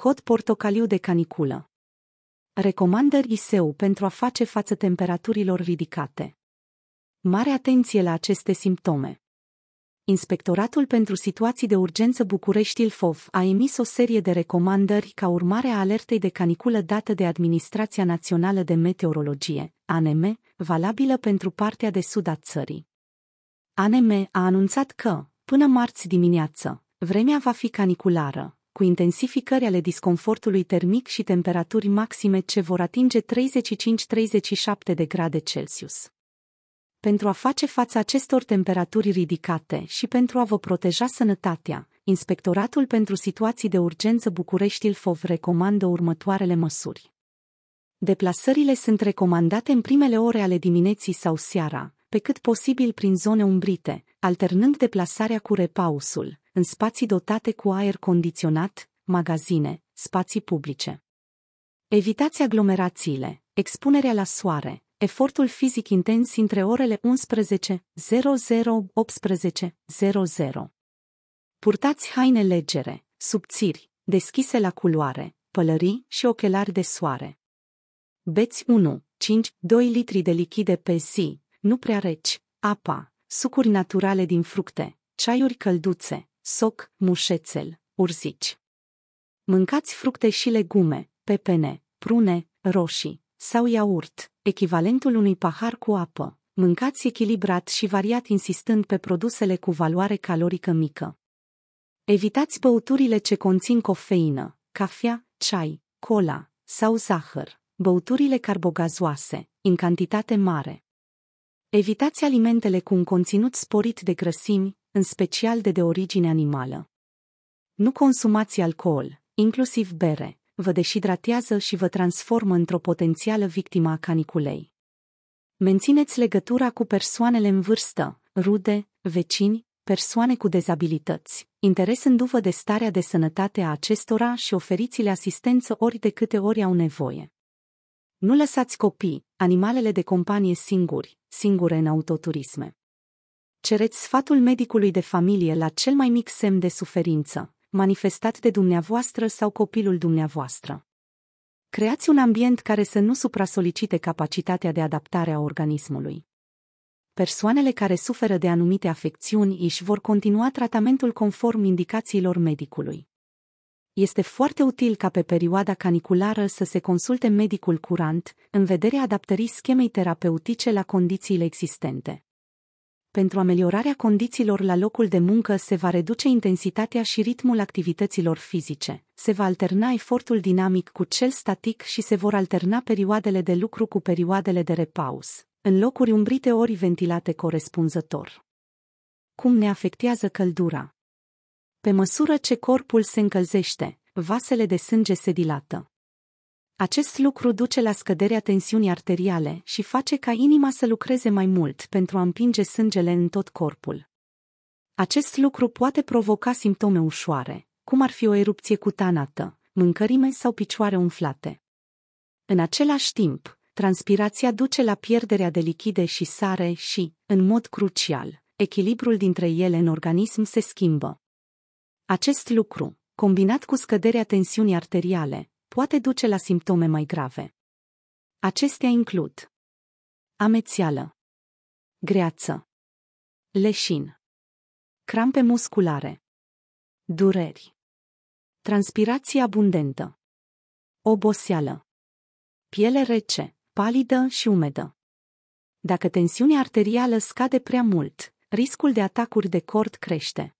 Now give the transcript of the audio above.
Cod portocaliu de caniculă. Recomandări ISEU pentru a face față temperaturilor ridicate. Mare atenție la aceste simptome. Inspectoratul pentru situații de urgență București Ilfov a emis o serie de recomandări ca urmare a alertei de caniculă dată de Administrația Națională de Meteorologie, ANM, valabilă pentru partea de sud a țării. ANM a anunțat că, până marți dimineață, vremea va fi caniculară, cu intensificări ale disconfortului termic și temperaturi maxime ce vor atinge 35-37 de grade Celsius. Pentru a face față acestor temperaturi ridicate și pentru a vă proteja sănătatea, Inspectoratul pentru Situații de Urgență București Ilfov recomandă următoarele măsuri. Deplasările sunt recomandate în primele ore ale dimineții sau seara, pe cât posibil prin zone umbrite, alternând deplasarea cu repausul, în spații dotate cu aer condiționat, magazine, spații publice. Evitați aglomerațiile, expunerea la soare, efortul fizic intens între orele 1100 1800 Purtați haine legere, subțiri, deschise la culoare, pălării și ochelari de soare. Beți 1, 5, 2 litri de lichide pe zi, nu prea reci, apa, sucuri naturale din fructe, ceaiuri călduțe, soc, mușețel, urzici. Mâncați fructe și legume, pepene, prune, roșii sau iaurt, echivalentul unui pahar cu apă. Mâncați echilibrat și variat insistând pe produsele cu valoare calorică mică. Evitați băuturile ce conțin cofeină, cafea, ceai, cola sau zahăr, băuturile carbogazoase, în cantitate mare. Evitați alimentele cu un conținut sporit de grăsimi, în special de de origine animală. Nu consumați alcool, inclusiv bere, vă deshidratează și vă transformă într-o potențială victimă a caniculei. Mențineți legătura cu persoanele în vârstă, rude, vecini, persoane cu dezabilități, interesându-vă de starea de sănătate a acestora și oferiți-le asistență ori de câte ori au nevoie. Nu lăsați copii, animalele de companie singuri, singure în autoturisme. Cereți sfatul medicului de familie la cel mai mic semn de suferință, manifestat de dumneavoastră sau copilul dumneavoastră. Creați un ambient care să nu supra supra-solicite capacitatea de adaptare a organismului. Persoanele care suferă de anumite afecțiuni își vor continua tratamentul conform indicațiilor medicului este foarte util ca pe perioada caniculară să se consulte medicul curant, în vederea adaptării schemei terapeutice la condițiile existente pentru ameliorarea condițiilor la locul de muncă se va reduce intensitatea și ritmul activităților fizice, se va alterna efortul dinamic cu cel static și se vor alterna perioadele de lucru cu perioadele de repaus, în locuri umbrite ori ventilate corespunzător. Cum ne afectează căldura? Pe măsură ce corpul se încălzește, vasele de sânge se dilată. Acest lucru duce la scăderea tensiunii arteriale și face ca inima să lucreze mai mult pentru a împinge sângele în tot corpul. Acest lucru poate provoca simptome ușoare, cum ar fi o erupție cutanată, mâncărime sau picioare umflate. În același timp, transpirația duce la pierderea de lichide și sare și, în mod crucial, echilibrul dintre ele în organism se schimbă. Acest lucru, combinat cu scăderea tensiunii arteriale, poate duce la simptome mai grave. Acestea includ amețeală, greață, leșin, crampe musculare, dureri, transpirație abundentă, oboseală, piele rece, palidă și umedă. Dacă tensiunea arterială scade prea mult, riscul de atacuri de cord crește.